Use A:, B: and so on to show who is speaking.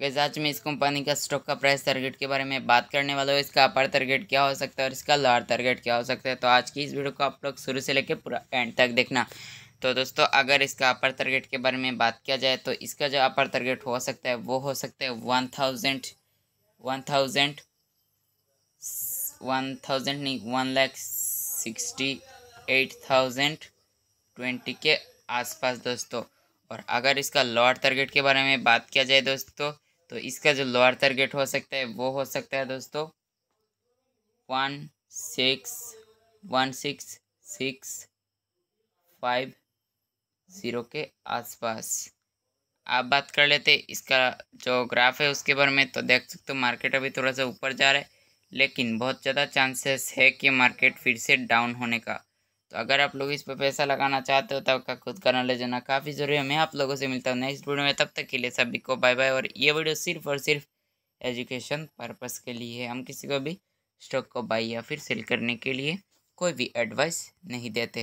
A: gas आज मैं इस कंपनी का स्टॉक का प्राइस टारगेट के बारे में बात करने वाला हूँ इसका अपर टारगेट क्या हो सकता है और इसका लोअर टारगेट क्या हो सकता है तो आज की इस वीडियो को आप लोग शुरू से लेकर पूरा एंड तक देखना तो दोस्तों अगर इसका अपर टारगेट के बारे में बात किया जाए तो इसका जो अपर टारगेट हो सकता है वो हो सकता है one thousand one thousand one thousand नहीं one lakh sixty eight thousand twenty के आसपास दोस्तों और अगर इसका लोअर टारगेट के बारे में बात किया जाए दोस्तों तो इसका जो लोअर टारगेट हो सकता है वो हो सकता है दोस्तों one six one six six five zero के आसपास आप बात कर लेते इसका जो ग्राफ है उसके बारे में तो देख सकते हो मार्केट अभी थोड़ा सा ऊपर जा रहा है लेकिन बहुत ज़्यादा चांसेस है कि मार्केट फिर से डाउन होने का तो अगर आप लोग इस पर पैसा लगाना चाहते हो तो आपका खुद का नॉलेज होना काफ़ी ज़रूरी है मैं आप लोगों से मिलता हूँ नेक्स्ट वीडियो में तब तक के लिए सभी को बाय बाय और ये वीडियो सिर्फ और सिर्फ एजुकेशन पर्पज़ के लिए है हम किसी को भी स्टॉक को बाई या फिर सेल करने के लिए कोई भी एडवाइस नहीं देते हैं